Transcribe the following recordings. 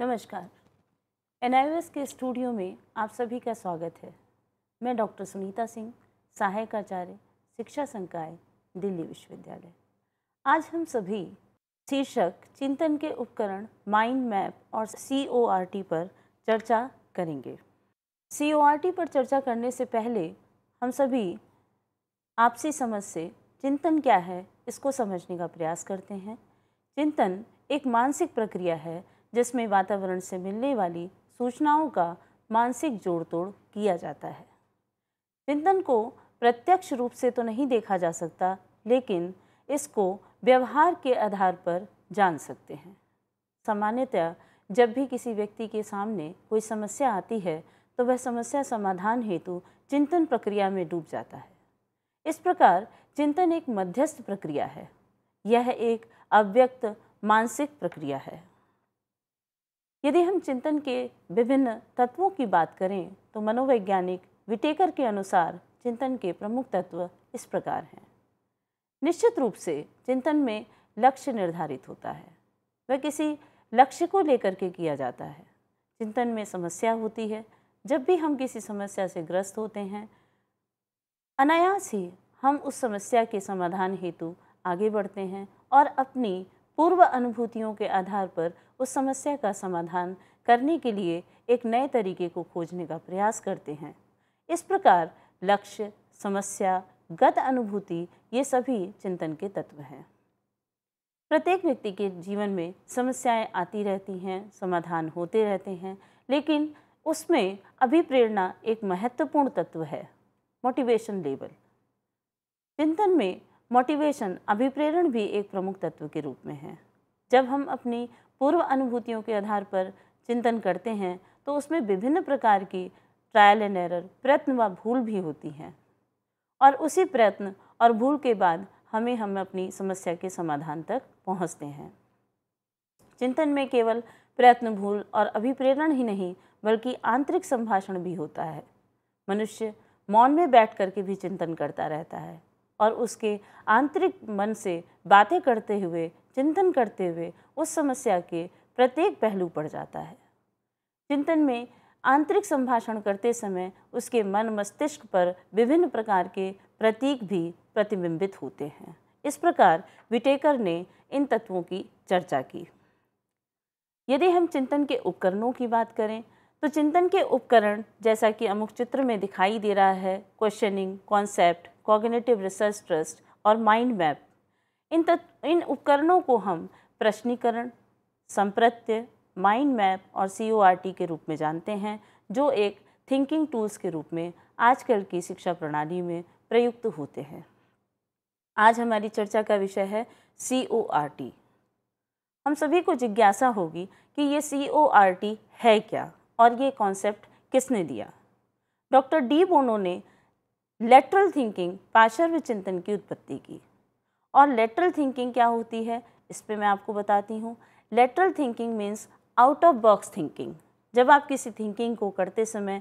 नमस्कार एन के स्टूडियो में आप सभी का स्वागत है मैं डॉक्टर सुनीता सिंह सहायक आचार्य शिक्षा संकाय दिल्ली विश्वविद्यालय आज हम सभी शीर्षक चिंतन के उपकरण माइंड मैप और सी पर चर्चा करेंगे सी पर चर्चा करने से पहले हम सभी आपसी समझ से चिंतन क्या है इसको समझने का प्रयास करते हैं चिंतन एक मानसिक प्रक्रिया है जिसमें वातावरण से मिलने वाली सूचनाओं का मानसिक जोड़ तोड़ किया जाता है चिंतन को प्रत्यक्ष रूप से तो नहीं देखा जा सकता लेकिन इसको व्यवहार के आधार पर जान सकते हैं सामान्यतः जब भी किसी व्यक्ति के सामने कोई समस्या आती है तो वह समस्या समाधान हेतु चिंतन प्रक्रिया में डूब जाता है इस प्रकार चिंतन एक मध्यस्थ प्रक्रिया है यह एक अव्यक्त मानसिक प्रक्रिया है यदि हम चिंतन के विभिन्न तत्वों की बात करें तो मनोवैज्ञानिक विटेकर के अनुसार चिंतन के प्रमुख तत्व इस प्रकार हैं निश्चित रूप से चिंतन में लक्ष्य निर्धारित होता है वह किसी लक्ष्य को लेकर के किया जाता है चिंतन में समस्या होती है जब भी हम किसी समस्या से ग्रस्त होते हैं अनायास ही हम उस समस्या के समाधान हेतु आगे बढ़ते हैं और अपनी पूर्व अनुभूतियों के आधार पर उस समस्या का समाधान करने के लिए एक नए तरीके को खोजने का प्रयास करते हैं इस प्रकार लक्ष्य समस्या गत अनुभूति ये सभी चिंतन के तत्व हैं प्रत्येक व्यक्ति के जीवन में समस्याएं आती रहती हैं समाधान होते रहते हैं लेकिन उसमें अभिप्रेरणा एक महत्वपूर्ण तत्व है मोटिवेशन लेवल चिंतन में मोटिवेशन अभिप्रेरण भी एक प्रमुख तत्व के रूप में है जब हम अपनी पूर्व अनुभूतियों के आधार पर चिंतन करते हैं तो उसमें विभिन्न प्रकार की ट्रायल एंड एरर प्रयत्न व भूल भी होती हैं और उसी प्रयत्न और भूल के बाद हमें हम अपनी समस्या के समाधान तक पहुंचते हैं चिंतन में केवल प्रयत्न भूल और अभिप्रेरण ही नहीं बल्कि आंतरिक संभाषण भी होता है मनुष्य मौन में बैठ करके भी चिंतन करता रहता है और उसके आंतरिक मन से बातें करते हुए चिंतन करते हुए उस समस्या के प्रत्येक पहलू पड़ जाता है चिंतन में आंतरिक संभाषण करते समय उसके मन मस्तिष्क पर विभिन्न प्रकार के प्रतीक भी प्रतिबिंबित होते हैं इस प्रकार विटेकर ने इन तत्वों की चर्चा की यदि हम चिंतन के उपकरणों की बात करें तो चिंतन के उपकरण जैसा कि अमुक चित्र में दिखाई दे रहा है questioning concept cognitive research trust और माइंड मैप इन तत्व इन उपकरणों को हम प्रश्नीकरण संप्रत्य माइंड मैप और सी के रूप में जानते हैं जो एक थिंकिंग टूल्स के रूप में आजकल की शिक्षा प्रणाली में प्रयुक्त होते हैं आज हमारी चर्चा का विषय है सी हम सभी को जिज्ञासा होगी कि ये सी है क्या और ये कॉन्सेप्ट किसने दिया डॉक्टर डी बोनो ने लेटरल थिंकिंग पार्श्व चिंतन की उत्पत्ति की और लेटरल थिंकिंग क्या होती है इस पर मैं आपको बताती हूँ lateral thinking means out of box thinking जब आप किसी थिंकिंग को करते समय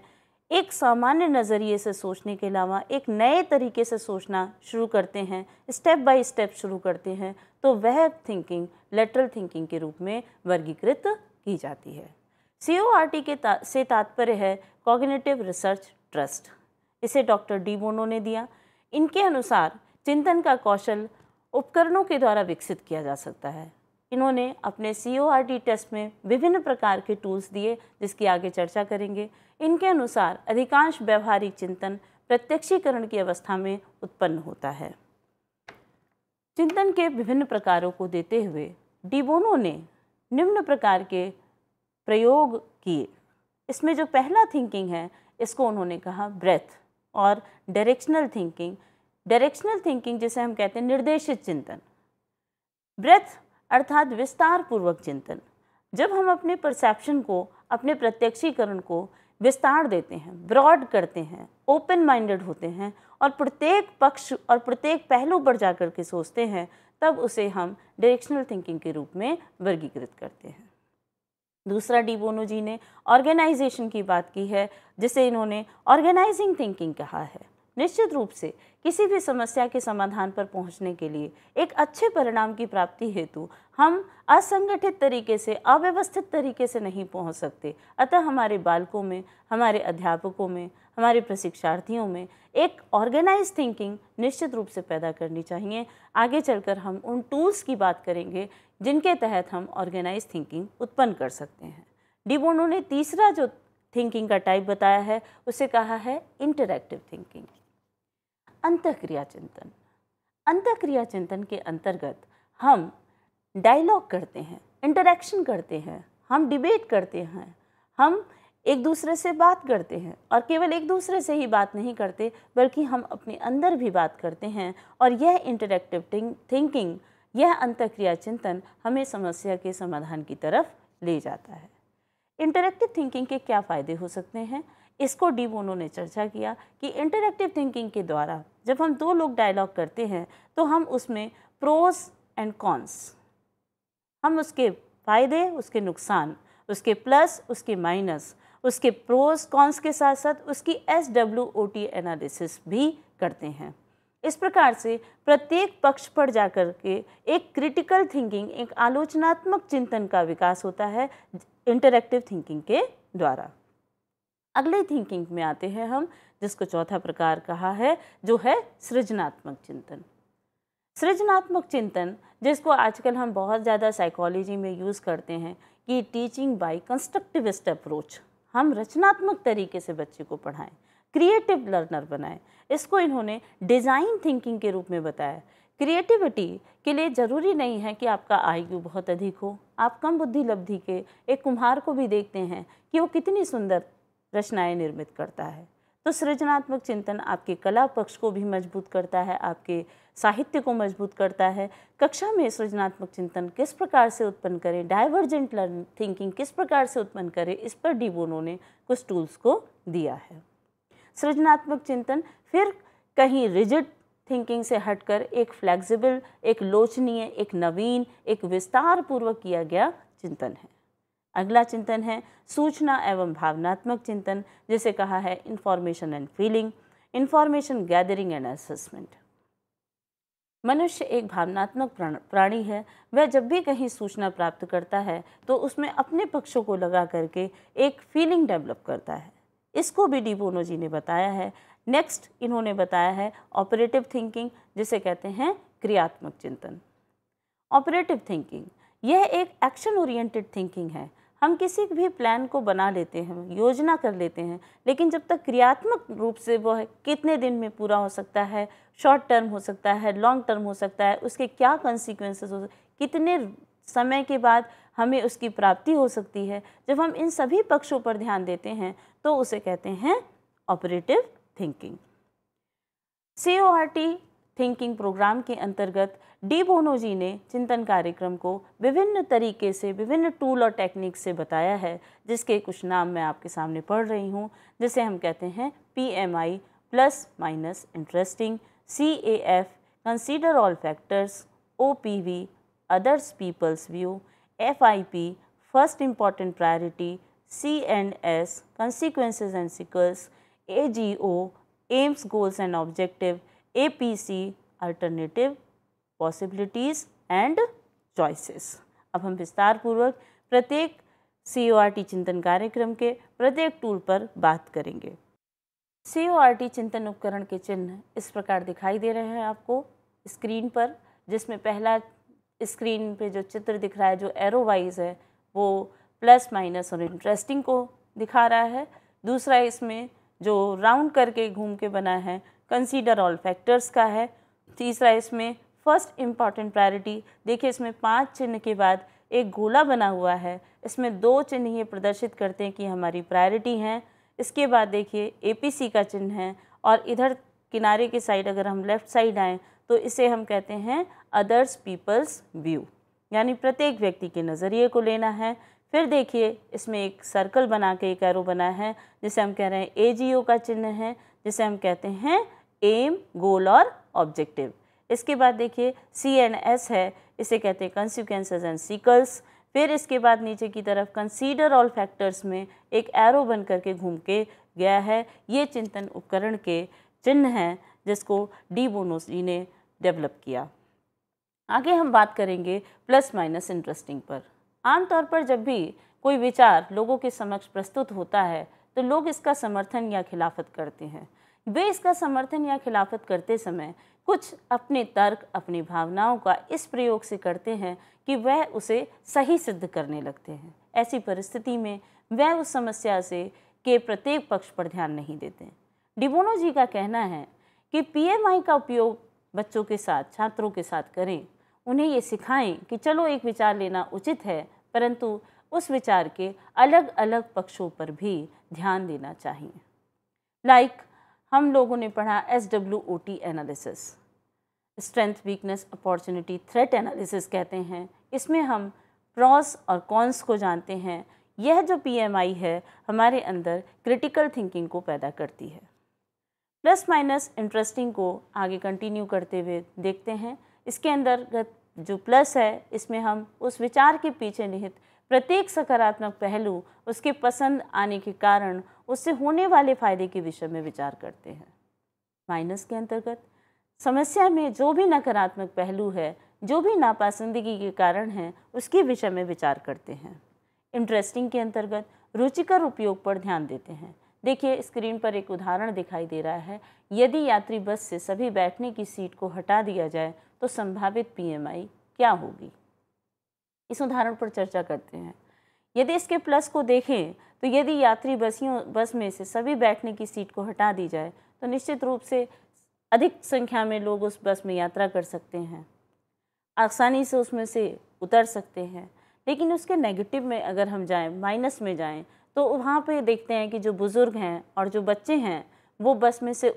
एक सामान्य नज़रिए से सोचने के अलावा एक नए तरीके से सोचना शुरू करते हैं स्टेप बाय स्टेप शुरू करते हैं तो वह थिंकिंग लेटरल थिंकिंग के रूप में वर्गीकृत की जाती है सी के ता, से तात्पर्य है कॉग्निटिव रिसर्च ट्रस्ट इसे डॉक्टर डी बोनो ने दिया इनके अनुसार चिंतन का कौशल उपकरणों के द्वारा विकसित किया जा सकता है इन्होंने अपने सी ओ आर टेस्ट में विभिन्न प्रकार के टूल्स दिए जिसकी आगे चर्चा करेंगे इनके अनुसार अधिकांश व्यवहारिक चिंतन प्रत्यक्षीकरण की अवस्था में उत्पन्न होता है चिंतन के विभिन्न प्रकारों को देते हुए डिबोनो ने निम्न प्रकार के प्रयोग किए इसमें जो पहला थिंकिंग है इसको उन्होंने कहा ब्रेथ और डायरेक्शनल थिंकिंग डायरेक्शनल थिंकिंग जिसे हम कहते हैं निर्देशित चिंतन ब्रेथ अर्थात विस्तार पूर्वक चिंतन जब हम अपने परसेप्शन को अपने प्रत्यक्षीकरण को विस्तार देते हैं ब्रॉड करते हैं ओपन माइंडेड होते हैं और प्रत्येक पक्ष और प्रत्येक पहलू पर जाकर के सोचते हैं तब उसे हम डायरेक्शनल थिंकिंग के रूप में वर्गीकृत करते हैं दूसरा डी बोनो जी ने ऑर्गेनाइजेशन की बात की है जिसे इन्होंने ऑर्गेनाइजिंग थिंकिंग कहा है निश्चित रूप से किसी भी समस्या के समाधान पर पहुंचने के लिए एक अच्छे परिणाम की प्राप्ति हेतु हम असंगठित तरीके से अव्यवस्थित तरीके से नहीं पहुंच सकते अतः हमारे बालकों में हमारे अध्यापकों में हमारे प्रशिक्षार्थियों में एक ऑर्गेनाइज थिंकिंग निश्चित रूप से पैदा करनी चाहिए आगे चलकर हम उन टूल्स की बात करेंगे जिनके तहत हम ऑर्गेनाइज थिंकिंग उत्पन्न कर सकते हैं डिबोनो ने तीसरा जो थिंकिंग का टाइप बताया है उसे कहा है इंटरैक्टिव थिंकिंग अंतक्रिया चिंतन अंतक्रिया चिंतन के अंतर्गत हम डायलॉग करते हैं इंटरेक्शन करते हैं हम डिबेट करते हैं हम एक दूसरे से बात करते हैं और केवल एक दूसरे से ही बात नहीं करते बल्कि हम अपने अंदर भी बात करते हैं और यह इंटरेक्टिव थिंकिंग यह अंतक्रिया चिंतन हमें समस्या के समाधान की तरफ ले जाता है इंटरेक्टिव थिंकिंग के क्या फ़ायदे हो सकते हैं इसको डी बोनो ने चर्चा किया कि इंटरेक्टिव थिंकिंग के द्वारा जब हम दो लोग डायलॉग करते हैं तो हम उसमें प्रोस एंड कॉन्स हम उसके फ़ायदे उसके नुकसान उसके प्लस उसके माइनस उसके प्रोस कॉन्स के साथ साथ उसकी S W O T analysis भी करते हैं इस प्रकार से प्रत्येक पक्ष पर जाकर के एक क्रिटिकल थिंकिंग एक आलोचनात्मक चिंतन का विकास होता है इंटरैक्टिव थिंकिंग के द्वारा अगले थिंकिंग में आते हैं हम जिसको चौथा प्रकार कहा है जो है सृजनात्मक चिंतन सृजनात्मक चिंतन जिसको आजकल हम बहुत ज़्यादा साइकोलॉजी में यूज़ करते हैं कि टीचिंग बाय कंस्ट्रक्टिविस्ट अप्रोच हम रचनात्मक तरीके से बच्चे को पढ़ाएं क्रिएटिव लर्नर बनाए इसको इन्होंने डिज़ाइन थिंकिंग के रूप में बताया क्रिएटिविटी के लिए ज़रूरी नहीं है कि आपका आई बहुत अधिक हो आप कम बुद्धि लब्धि के एक कुम्हार को भी देखते हैं कि वो कितनी सुंदर रचनाएं निर्मित करता है तो सृजनात्मक चिंतन आपके कला पक्ष को भी मजबूत करता है आपके साहित्य को मजबूत करता है कक्षा में सृजनात्मक चिंतन किस प्रकार से उत्पन्न करें डाइवर्जेंट लर्न थिंकिंग किस प्रकार से उत्पन्न करें इस पर डीबोनो ने कुछ टूल्स को दिया है सृजनात्मक चिंतन फिर कहीं रिजिड थिंकिंग से हटकर एक फ्लेक्सिबल एक लोचनीय एक नवीन एक विस्तार पूर्वक किया गया चिंतन है अगला चिंतन है सूचना एवं भावनात्मक चिंतन जिसे कहा है information and feeling information gathering and assessment मनुष्य एक भावनात्मक प्राणी है वह जब भी कहीं सूचना प्राप्त करता है तो उसमें अपने पक्षों को लगा करके एक फीलिंग डेवलप करता है इसको भी डी बोनो जी ने बताया है नेक्स्ट इन्होंने बताया है ऑपरेटिव थिंकिंग जिसे कहते हैं क्रियात्मक चिंतन ऑपरेटिव थिंकिंग यह एक एक्शन ओरिएंटेड थिंकिंग है हम किसी भी प्लान को बना लेते हैं योजना कर लेते हैं लेकिन जब तक क्रियात्मक रूप से वह कितने दिन में पूरा हो सकता है शॉर्ट टर्म हो सकता है लॉन्ग टर्म हो सकता है उसके क्या कॉन्सिक्वेंसेज हो कितने समय के बाद हमें उसकी प्राप्ति हो सकती है जब हम इन सभी पक्षों पर ध्यान देते हैं तो उसे कहते हैं operative thinking C O R T thinking program के अंतर्गत डी बोनोजी ने चिंतन कार्यक्रम को विभिन्न तरीके से विभिन्न टूल और टेक्निक से बताया है जिसके कुछ नाम मैं आपके सामने पढ़ रही हूँ जिसे हम कहते हैं P M I plus minus interesting C A F consider all factors O P V others peoples view F I P first important priority C S consequences and sequels A G O aims goals and objective A P C alternative possibilities and choices. अब हम विस्तार पूर्वक प्रत्येक सी O R T चिंतन कार्यक्रम के प्रत्येक tool पर बात करेंगे सी ओ आर टी चिंतन उपकरण के चिन्ह इस प्रकार दिखाई दे रहे हैं आपको स्क्रीन पर जिसमें पहला स्क्रीन पे जो चित्र दिख रहा है जो एरो वाइज है वो प्लस माइनस और इंटरेस्टिंग को दिखा रहा है दूसरा इसमें जो राउंड करके घूम के बना है कंसीडर ऑल फैक्टर्स का है तीसरा इसमें फर्स्ट इम्पॉर्टेंट प्रायोरिटी देखिए इसमें पांच चिन्ह के बाद एक गोला बना हुआ है इसमें दो चिन्ह ये प्रदर्शित करते हैं कि हमारी प्रायोरिटी हैं इसके बाद देखिए ए का चिन्ह है और इधर किनारे के साइड अगर हम लेफ़्ट साइड आएँ तो इसे हम कहते हैं अदर्स पीपल्स व्यू यानी प्रत्येक व्यक्ति के नज़रिए को लेना है फिर देखिए इसमें एक सर्कल बना के एक एरो बना है जिसे हम कह रहे हैं ए जी ओ का चिन्ह है जिसे हम कहते हैं एम गोल और ऑब्जेक्टिव इसके बाद देखिए सी एंड एस है इसे कहते हैं कंसिक्वेंसेज एंड सीकल्स फिर इसके बाद नीचे की तरफ कंसीडर ऑल फैक्टर्स में एक एरो बन करके घूम के गया है ये चिंतन उपकरण के चिन्ह हैं जिसको डी बोनोस जी ने डेवलप किया आगे हम बात करेंगे प्लस माइनस इंटरेस्टिंग पर आमतौर पर जब भी कोई विचार लोगों के समक्ष प्रस्तुत होता है तो लोग इसका समर्थन या खिलाफत करते हैं वे इसका समर्थन या खिलाफत करते समय कुछ अपने तर्क अपनी भावनाओं का इस प्रयोग से करते हैं कि वह उसे सही सिद्ध करने लगते हैं ऐसी परिस्थिति में वह उस समस्या से के प्रत्येक पक्ष पर ध्यान नहीं देते डिबोनो जी का कहना है कि पीएमआई का उपयोग बच्चों के साथ छात्रों के साथ करें उन्हें ये सिखाएं कि चलो एक विचार लेना उचित है परंतु उस विचार के अलग अलग पक्षों पर भी ध्यान देना चाहिए लाइक like, हम लोगों ने पढ़ा S W O T analysis strength weakness opportunity threat analysis कहते हैं इसमें हम प्रॉस और कॉन्स को जानते हैं यह जो पीएमआई है हमारे अंदर क्रिटिकल थिंकिंग को पैदा करती है प्लस माइनस इंटरेस्टिंग को आगे कंटिन्यू करते हुए देखते हैं इसके अंतर्गत जो प्लस है इसमें हम उस विचार के पीछे निहित प्रत्येक सकारात्मक पहलू उसके पसंद आने के कारण उससे होने वाले फायदे के विषय में विचार करते हैं माइनस के अंतर्गत समस्या में जो भी नकारात्मक पहलू है जो भी नापसंदगी के कारण है उसके विषय में विचार करते हैं इंटरेस्टिंग के अंतर्गत रुचिकर उपयोग पर ध्यान देते हैं देखिए स्क्रीन पर एक उदाहरण दिखाई दे रहा है यदि यात्री बस से सभी बैठने की सीट को हटा दिया जाए तो संभावित पीएमआई क्या होगी इस उदाहरण पर चर्चा करते हैं यदि इसके प्लस को देखें तो यदि यात्री बसियों बस में से सभी बैठने की सीट को हटा दी जाए तो निश्चित रूप से अधिक संख्या में लोग उस बस में यात्रा कर सकते हैं आसानी से उसमें से उतर सकते हैं लेकिन उसके नेगेटिव में अगर हम जाएं माइनस में जाएं तो वहाँ पे देखते हैं कि जो बुज़ुर्ग हैं और जो बच्चे हैं वो बस में से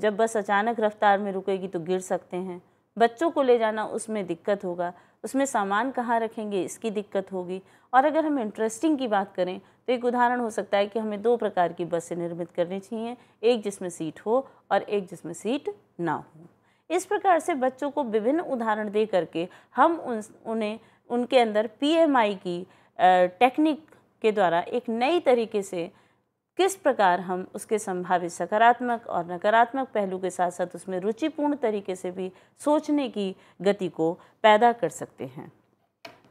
जब बस अचानक रफ्तार में रुकेगी तो गिर सकते हैं बच्चों को ले जाना उसमें दिक्कत होगा उसमें सामान कहाँ रखेंगे इसकी दिक्कत होगी और अगर हम इंटरेस्टिंग की बात करें तो एक उदाहरण हो सकता है कि हमें दो प्रकार की बसें निर्मित करनी चाहिए एक जिसमें सीट हो और एक जिसमें सीट ना हो इस प्रकार से बच्चों को विभिन्न उदाहरण दे करके हम उन उन्हें उनके अंदर पीएमआई की टेक्निक के द्वारा एक नई तरीके से किस प्रकार हम उसके संभावित सकारात्मक और नकारात्मक पहलू के साथ साथ उसमें रुचिपूर्ण तरीके से भी सोचने की गति को पैदा कर सकते हैं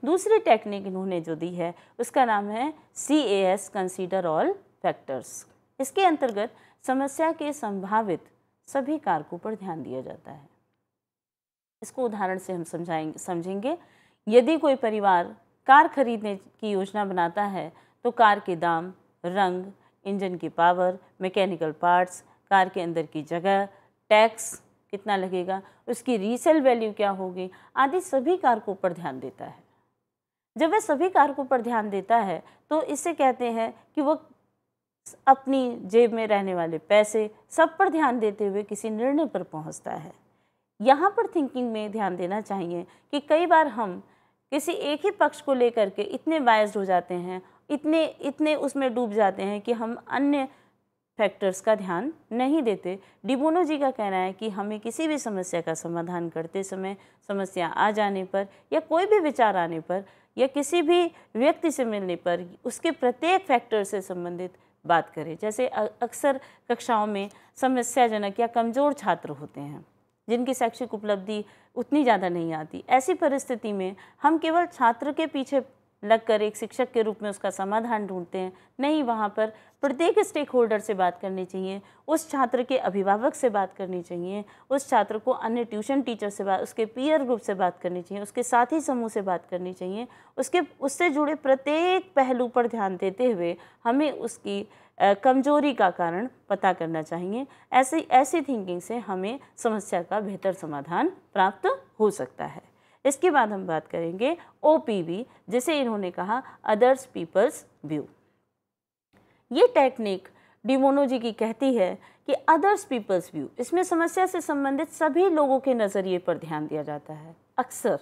दूसरी टेक्निक इन्होंने जो दी है उसका नाम है C A S consider all factors इसके अंतर्गत समस्या के संभावित सभी कारकों पर ध्यान दिया जाता है इसको उदाहरण से हम समझाएंगे समझेंगे यदि कोई परिवार कार खरीदने की योजना बनाता है तो कार के दाम रंग इंजन की पावर मैकेनिकल पार्ट्स कार के अंदर की जगह टैक्स कितना लगेगा उसकी रीसेल वैल्यू क्या होगी आदि सभी कारकों पर ध्यान देता है जब वह सभी कारकों पर ध्यान देता है तो इसे कहते हैं कि वो अपनी जेब में रहने वाले पैसे सब पर ध्यान देते हुए किसी निर्णय पर पहुंचता है यहाँ पर थिंकिंग में ध्यान देना चाहिए कि कई बार हम किसी एक ही पक्ष को लेकर के इतने बायस्ड हो जाते हैं इतने इतने उसमें डूब जाते हैं कि हम अन्य फैक्टर्स का ध्यान नहीं देते डिबोनो जी का कहना है कि हमें किसी भी समस्या का समाधान करते समय समस्या आ जाने पर या कोई भी विचार आने पर या किसी भी व्यक्ति से मिलने पर उसके प्रत्येक फैक्टर से संबंधित बात करें जैसे अक्सर कक्षाओं में समस्याजनक या कमज़ोर छात्र होते हैं जिनकी शैक्षिक उपलब्धि उतनी ज़्यादा नहीं आती ऐसी परिस्थिति में हम केवल छात्र के पीछे लगकर एक शिक्षक के रूप में उसका समाधान ढूंढते हैं नहीं वहाँ पर प्रत्येक स्टेक होल्डर से बात करनी चाहिए उस छात्र के अभिभावक से बात करनी चाहिए उस छात्र को अन्य ट्यूशन टीचर से बात उसके पीयर ग्रुप से बात करनी चाहिए उसके साथी समूह से बात करनी चाहिए उसके उससे जुड़े प्रत्येक पहलू पर ध्यान देते हुए हमें उसकी कमजोरी का कारण पता करना चाहिए ऐसे ऐसी थिंकिंग से हमें समस्या का बेहतर समाधान प्राप्त हो सकता है इसके बाद हम बात करेंगे ओ जिसे इन्होंने कहा अदर्स पीपल्स व्यू ये टेक्निक डिमोनोजी की कहती है कि अदर्स पीपल्स व्यू इसमें समस्या से संबंधित सभी लोगों के नज़रिए पर ध्यान दिया जाता है अक्सर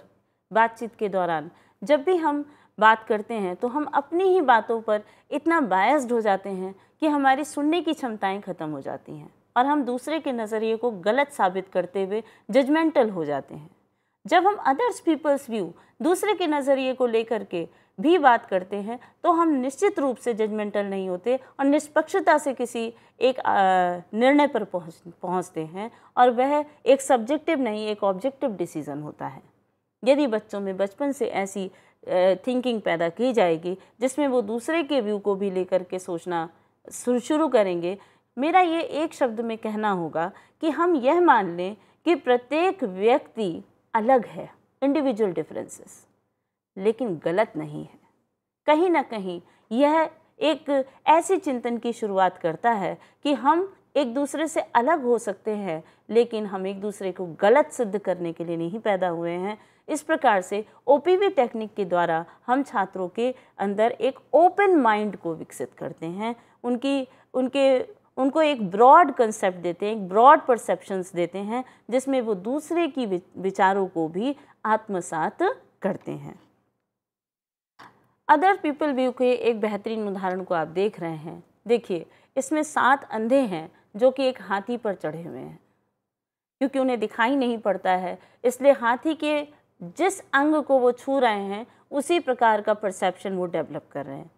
बातचीत के दौरान जब भी हम बात करते हैं तो हम अपनी ही बातों पर इतना बायस्ड हो जाते हैं कि हमारी सुनने की क्षमताएं ख़त्म हो जाती हैं और हम दूसरे के नज़रिए को गलत साबित करते हुए जजमेंटल हो जाते हैं जब हम अदर्स पीपल्स व्यू दूसरे के नज़रिए को लेकर के भी बात करते हैं तो हम निश्चित रूप से जजमेंटल नहीं होते और निष्पक्षता से किसी एक निर्णय पर पहुँच पहुँचते हैं और वह एक सब्जेक्टिव नहीं एक ऑब्जेक्टिव डिसीज़न होता है यदि बच्चों में बचपन से ऐसी थिंकिंग पैदा की जाएगी जिसमें वो दूसरे के व्यू को भी लेकर के सोचना शुरू करेंगे मेरा ये एक शब्द में कहना होगा कि हम यह मान लें कि प्रत्येक व्यक्ति अलग है इंडिविजुअल डिफरेंसेस लेकिन गलत नहीं है कहीं ना कहीं यह एक ऐसे चिंतन की शुरुआत करता है कि हम एक दूसरे से अलग हो सकते हैं लेकिन हम एक दूसरे को गलत सिद्ध करने के लिए नहीं पैदा हुए हैं इस प्रकार से ओ टेक्निक के द्वारा हम छात्रों के अंदर एक ओपन माइंड को विकसित करते हैं उनकी उनके उनको एक ब्रॉड कंसेप्ट देते हैं एक ब्रॉड परसेप्शंस देते हैं जिसमें वो दूसरे की विचारों को भी आत्मसात करते हैं अदर पीपल व्यू के एक बेहतरीन उदाहरण को आप देख रहे हैं देखिए इसमें सात अंधे हैं जो कि एक हाथी पर चढ़े हुए हैं क्योंकि उन्हें दिखाई नहीं पड़ता है इसलिए हाथी के जिस अंग को वो छू रहे हैं उसी प्रकार का परसेप्शन वो डेवलप कर रहे हैं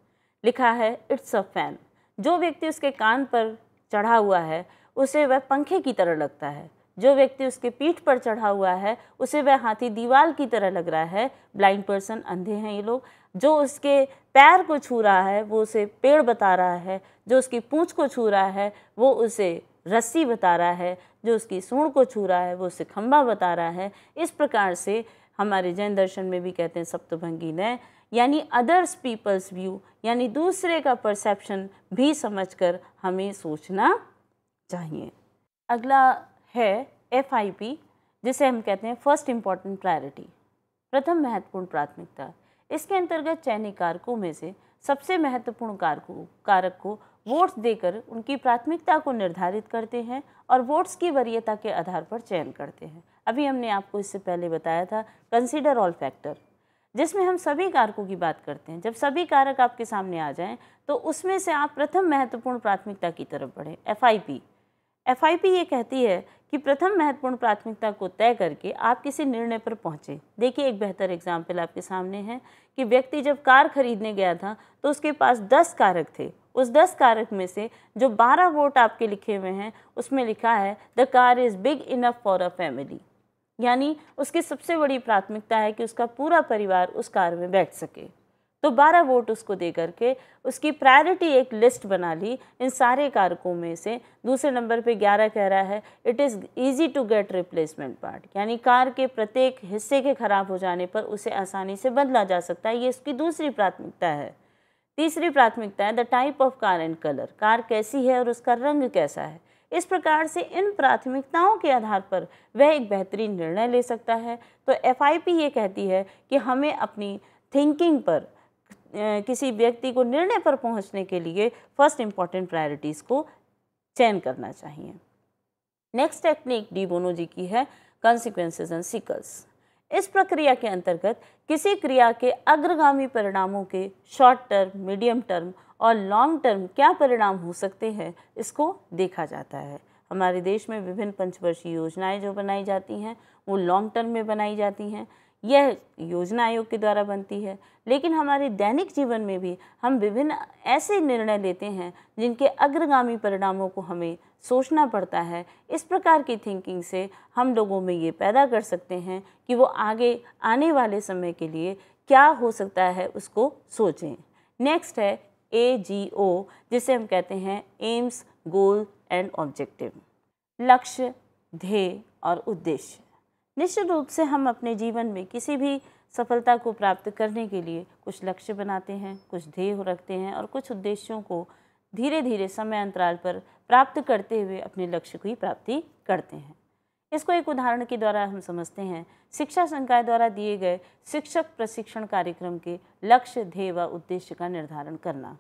लिखा है इट्स अ फैन जो व्यक्ति उसके कान पर चढ़ा हुआ है उसे वह पंखे की तरह लगता है जो व्यक्ति उसके पीठ पर चढ़ा हुआ है उसे वह हाथी दीवार की तरह लग रहा है ब्लाइंड पर्सन अंधे हैं ये लोग जो उसके पैर को छू रहा है वो उसे पेड़ बता रहा है जो उसकी पूँछ को छू रहा है वो उसे रस्सी बता रहा है जो उसकी सूढ़ को छू रहा है वो उसे खम्भा बता रहा है इस प्रकार से हमारे जैन दर्शन में भी कहते हैं सप्तभंगी ने यानी अदर्स पीपल्स व्यू यानी दूसरे का परसेप्शन भी समझकर हमें सोचना चाहिए अगला है एफ आई पी जिसे हम कहते हैं फर्स्ट इम्पॉर्टेंट प्रायोरिटी प्रथम महत्वपूर्ण प्राथमिकता इसके अंतर्गत चयनित कारकों में से सबसे महत्वपूर्ण कारकों कारक को वोट्स देकर उनकी प्राथमिकता को निर्धारित करते हैं और वोट्स की वरीयता के आधार पर चयन करते हैं अभी हमने आपको इससे पहले बताया था कंसिडर ऑल फैक्टर जिसमें हम सभी कारकों की बात करते हैं जब सभी कारक आपके सामने आ जाएं तो उसमें से आप प्रथम महत्वपूर्ण प्राथमिकता की तरफ बढ़ें F I P F I P ये कहती है कि प्रथम महत्वपूर्ण प्राथमिकता को तय करके आप किसी निर्णय पर पहुँचे देखिए एक बेहतर एग्जाम्पल आपके सामने है कि व्यक्ति जब कार खरीदने गया था तो उसके पास दस कारक थे उस दस कारक में से जो बारह वोट आपके लिखे हुए हैं उसमें लिखा है the car is big enough for a family यानी उसकी सबसे बड़ी प्राथमिकता है कि उसका पूरा परिवार उस कार में बैठ सके तो 12 वोट उसको दे करके उसकी प्रायोरिटी एक लिस्ट बना ली इन सारे कारकों में से दूसरे नंबर पे 11 कह रहा है it is easy to get replacement part यानी कार के प्रत्येक हिस्से के ख़राब हो जाने पर उसे आसानी से बदला जा सकता है ये उसकी दूसरी प्राथमिकता है तीसरी प्राथमिकता है the type of car and colour car कैसी है और उसका रंग कैसा है इस प्रकार से इन प्राथमिकताओं के आधार पर वह एक बेहतरीन निर्णय ले सकता है तो एफ ये कहती है कि हमें अपनी थिंकिंग पर किसी व्यक्ति को निर्णय पर पहुंचने के लिए फर्स्ट इम्पॉर्टेंट प्रायोरिटीज़ को चयन करना चाहिए next technique de Bono ji की है कॉन्सिक्वेंसेज एंड सिकल्स इस प्रक्रिया के अंतर्गत किसी क्रिया के अग्रगामी परिणामों के शॉर्ट टर्म मीडियम टर्म और लॉन्ग टर्म क्या परिणाम हो सकते हैं इसको देखा जाता है हमारे देश में विभिन्न पंचवर्षीय योजनाएं जो बनाई जाती हैं वो लॉन्ग टर्म में बनाई जाती हैं यह योजना आयोग के द्वारा बनती है लेकिन हमारे दैनिक जीवन में भी हम विभिन्न ऐसे निर्णय लेते हैं जिनके अग्रगामी परिणामों को हमें सोचना पड़ता है इस प्रकार की थिंकिंग से हम लोगों में ये पैदा कर सकते हैं कि वो आगे आने वाले समय के लिए क्या हो सकता है उसको सोचें नेक्स्ट है ए जी ओ जिसे हम कहते हैं एम्स गोल एंड ऑब्जेक्टिव लक्ष्य ध्येय और उद्देश्य निश्चित रूप से हम अपने जीवन में किसी भी सफलता को प्राप्त करने के लिए कुछ लक्ष्य बनाते हैं कुछ ध्येय रखते हैं और कुछ उद्देश्यों को धीरे धीरे समय अंतराल पर प्राप्त करते हुए अपने लक्ष्य की प्राप्ति करते हैं इसको एक उदाहरण के द्वारा हम समझते हैं शिक्षा संकाय द्वारा दिए गए शिक्षक प्रशिक्षण कार्यक्रम के लक्ष्य ध्येय व उद्देश्य का निर्धारण करना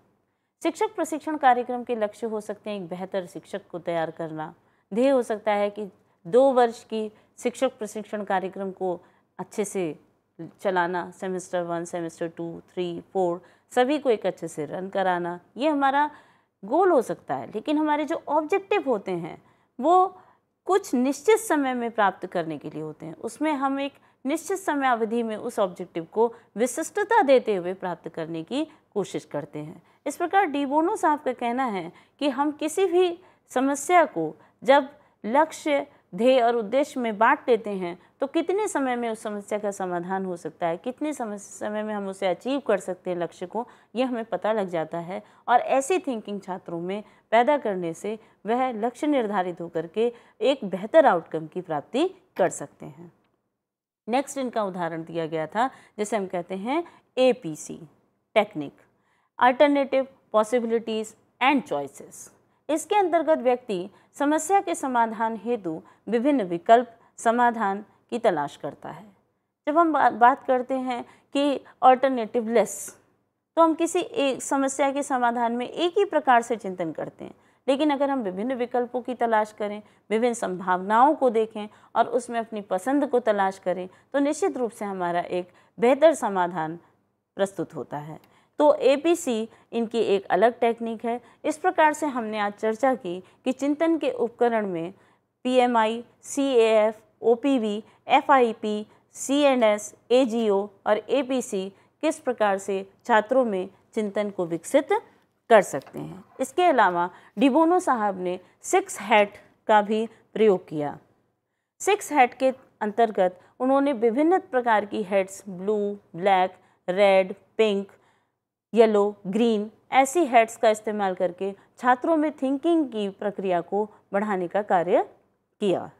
शिक्षक प्रशिक्षण कार्यक्रम के लक्ष्य हो सकते हैं एक बेहतर शिक्षक को तैयार करना ध्येय हो सकता है कि दो वर्ष की शिक्षक प्रशिक्षण कार्यक्रम को अच्छे से चलाना semester one semester two three four सभी को एक अच्छे से रन कराना ये हमारा गोल हो सकता है लेकिन हमारे जो ऑब्जेक्टिव होते हैं वो कुछ निश्चित समय में प्राप्त करने के लिए होते हैं उसमें हम एक निश्चित समय अवधि में उस ऑब्जेक्टिव को विशिष्टता देते हुए प्राप्त करने की कोशिश करते हैं इस प्रकार डीबोनो साहब का कहना है कि हम किसी भी समस्या को जब लक्ष्य ध्येय और उद्देश्य में बांट लेते हैं तो कितने समय में उस समस्या का समाधान हो सकता है कितने समय में हम उसे अचीव कर सकते हैं लक्ष्य को ये हमें पता लग जाता है और ऐसी थिंकिंग छात्रों में पैदा करने से वह लक्ष्य निर्धारित होकर के एक बेहतर आउटकम की प्राप्ति कर सकते हैं नेक्स्ट इनका उदाहरण दिया गया था जैसे हम कहते हैं A technique alternative possibilities and choices इसके अंतर्गत व्यक्ति समस्या के समाधान हेतु विभिन्न विकल्प समाधान की तलाश करता है जब हम बात करते हैं कि ऑल्टरनेटिव लेस तो हम किसी एक समस्या के समाधान में एक ही प्रकार से चिंतन करते हैं लेकिन अगर हम विभिन्न विकल्पों की तलाश करें विभिन्न संभावनाओं को देखें और उसमें अपनी पसंद को तलाश करें तो निश्चित रूप से हमारा एक बेहतर समाधान प्रस्तुत होता है तो एपीसी इनकी एक अलग टेक्निक है इस प्रकार से हमने आज चर्चा की कि चिंतन के उपकरण में PMI, CAF, OPV, FIP, CNS, AGO और एपीसी किस प्रकार से छात्रों में चिंतन को विकसित कर सकते हैं इसके अलावा डिबोनो साहब ने सिक्स हैट का भी प्रयोग किया सिक्स हैट के अंतर्गत उन्होंने विभिन्न प्रकार की heads blue black red pink yellow green ऐसी हेड्स का इस्तेमाल करके छात्रों में थिंकिंग की प्रक्रिया को बढ़ाने का कार्य किया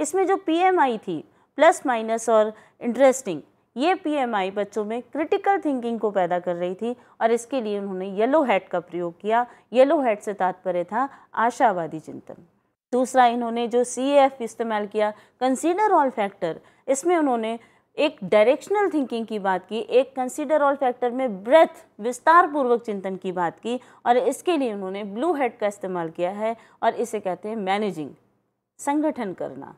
इसमें जो पीएमआई थी प्लस माइनस और इंटरेस्टिंग ये पीएमआई बच्चों में क्रिटिकल थिंकिंग को पैदा कर रही थी और इसके लिए उन्होंने येलो हेड का प्रयोग किया येलो हेड से तात्पर्य था आशावादी चिंतन दूसरा इन्होंने जो सी इस्तेमाल किया कंसीडर ऑल फैक्टर इसमें उन्होंने एक डायरेक्शनल थिंकिंग की बात की एक कंसिडर ऑल फैक्टर में ब्रेथ विस्तार पूर्वक चिंतन की बात की और इसके लिए उन्होंने ब्लू हेड का इस्तेमाल किया है और इसे कहते हैं मैनेजिंग संगठन करना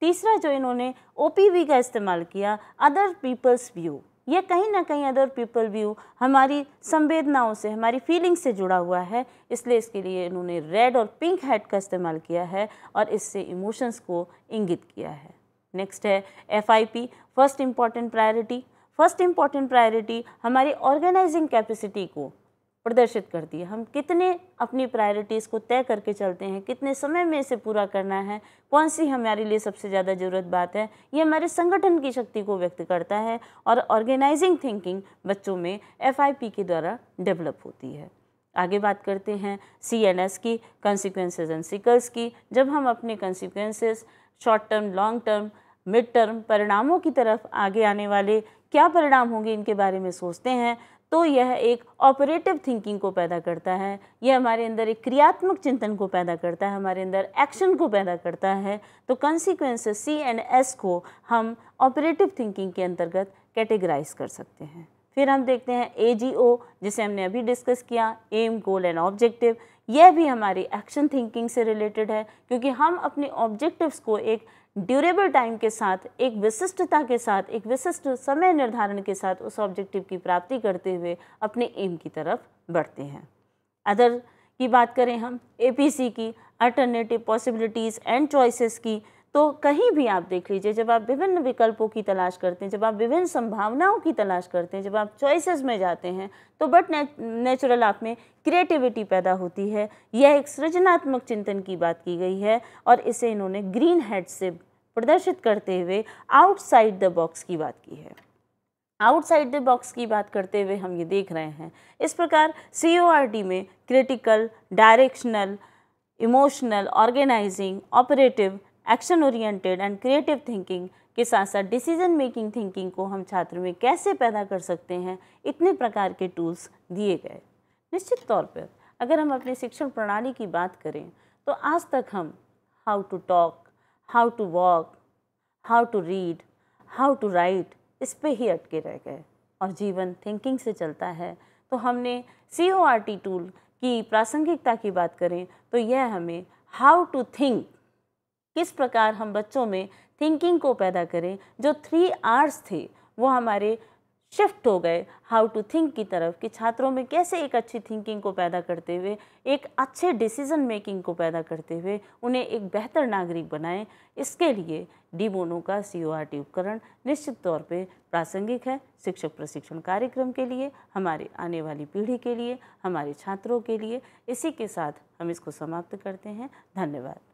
तीसरा जो इन्होंने ओ का इस्तेमाल किया अदर पीपल्स व्यू यह कहीं ना कहीं अदर पीपल व्यू हमारी संवेदनाओं से हमारी फीलिंग से जुड़ा हुआ है इसलिए इसके लिए इन्होंने रेड और पिंक हेड का इस्तेमाल किया है और इससे इमोशंस को इंगित किया है नेक्स्ट है F I P first important priority first important priority हमारी ऑर्गेनाइजिंग कैपेसिटी को प्रदर्शित करती है हम कितने अपनी प्रायोरिटीज़ को तय करके चलते हैं कितने समय में इसे पूरा करना है कौन सी हमारे लिए सबसे ज़्यादा ज़रूरत बात है ये हमारे संगठन की शक्ति को व्यक्त करता है और ऑर्गेनाइजिंग थिंकिंग बच्चों में एफ के द्वारा डेवलप होती है आगे बात करते हैं सी एन एस की कॉन्सिक्वेंसेज एंड सिकल्स की जब हम अपने consequences short term long term mid term परिणामों की तरफ आगे आने वाले क्या परिणाम होंगे इनके बारे में सोचते हैं तो यह एक ऑपरेटिव थिंकिंग को पैदा करता है यह हमारे अंदर एक क्रियात्मक चिंतन को पैदा करता है हमारे अंदर एक्शन को पैदा करता है तो कंसिक्वेंसेस सी एंड एस को हम ऑपरेटिव थिंकिंग के अंतर्गत कैटेगराइज कर सकते हैं फिर हम देखते हैं ए जी ओ जिसे हमने अभी डिस्कस किया एम गोल एंड ऑब्जेक्टिव यह भी हमारी एक्शन थिंकिंग से रिलेटेड है क्योंकि हम अपने ऑब्जेक्टिव्स को एक ड्यूरेबल टाइम के साथ एक विशिष्टता के साथ एक विशिष्ट समय निर्धारण के साथ उस ऑब्जेक्टिव की प्राप्ति करते हुए अपने एम की तरफ बढ़ते हैं अदर की बात करें हम एपीसी की अल्टरनेटिव पॉसिबिलिटीज़ एंड चॉइसेस की तो कहीं भी आप देख लीजिए जब आप विभिन्न विकल्पों की तलाश करते हैं जब आप विभिन्न संभावनाओं की तलाश करते हैं जब आप चॉइसेस में जाते हैं तो बट नेचुरल आप में क्रिएटिविटी पैदा होती है यह एक सृजनात्मक चिंतन की बात की गई है और इसे इन्होंने ग्रीन हेड से प्रदर्शित करते हुए आउटसाइड द बॉक्स की बात की है आउटसाइड द बॉक्स की बात करते हुए हम ये देख रहे हैं इस प्रकार सी में critical directional emotional organizing operative action oriented and creative thinking के साथ साथ डिसीजन मेकिंग थिंकिंग को हम छात्र में कैसे पैदा कर सकते हैं इतने प्रकार के टूल्स दिए गए निश्चित तौर पर अगर हम अपने शिक्षण प्रणाली की बात करें तो आज तक हम how to talk how to walk how to read how to write इस पर ही अटके रह गए और जीवन थिंकिंग से चलता है तो हमने C O R T tool की प्रासंगिकता की बात करें तो यह हमें हाउ टू थिंक किस प्रकार हम बच्चों में थिंकिंग को पैदा करें जो थ्री आर्ट्स थे वो हमारे शिफ्ट हो गए हाउ टू थिंक की तरफ कि छात्रों में कैसे एक अच्छी थिंकिंग को पैदा करते हुए एक अच्छे डिसीजन मेकिंग को पैदा करते हुए उन्हें एक बेहतर नागरिक बनाएं इसके लिए डीबोनो का सी ओ आर टी उपकरण निश्चित तौर पे प्रासंगिक है शिक्षक प्रशिक्षण कार्यक्रम के लिए हमारे आने वाली पीढ़ी के लिए हमारे छात्रों के लिए इसी के साथ हम इसको समाप्त करते हैं धन्यवाद